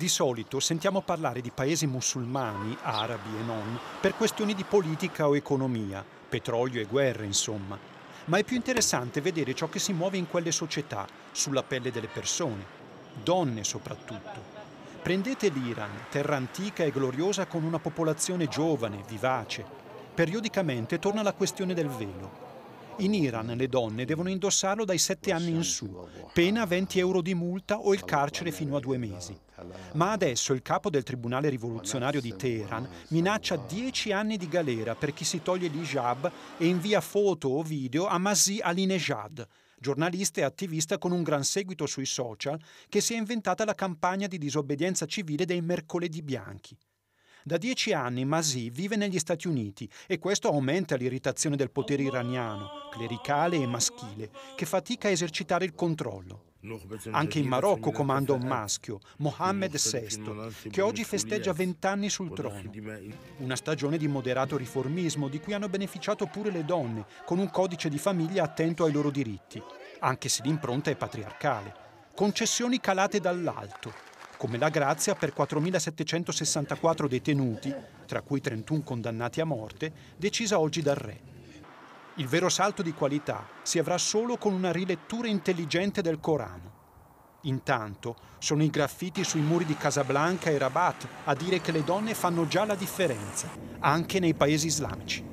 Di solito sentiamo parlare di paesi musulmani, arabi e non, per questioni di politica o economia, petrolio e guerre insomma, ma è più interessante vedere ciò che si muove in quelle società, sulla pelle delle persone, donne soprattutto. Prendete l'Iran, terra antica e gloriosa con una popolazione giovane, vivace. Periodicamente torna la questione del velo, in Iran le donne devono indossarlo dai 7 anni in su, pena 20 euro di multa o il carcere fino a due mesi. Ma adesso il capo del Tribunale rivoluzionario di Teheran minaccia 10 anni di galera per chi si toglie l'hijab e invia foto o video a Masih Alinejad, giornalista e attivista con un gran seguito sui social, che si è inventata la campagna di disobbedienza civile dei mercoledì bianchi. Da dieci anni Masi vive negli Stati Uniti e questo aumenta l'irritazione del potere iraniano, clericale e maschile, che fatica a esercitare il controllo. Anche in Marocco comanda un maschio, Mohammed VI, che oggi festeggia vent'anni sul trono. Una stagione di moderato riformismo di cui hanno beneficiato pure le donne, con un codice di famiglia attento ai loro diritti, anche se l'impronta è patriarcale. Concessioni calate dall'alto, come la grazia per 4.764 detenuti, tra cui 31 condannati a morte, decisa oggi dal Re. Il vero salto di qualità si avrà solo con una rilettura intelligente del Corano. Intanto sono i graffiti sui muri di Casablanca e Rabat a dire che le donne fanno già la differenza, anche nei paesi islamici.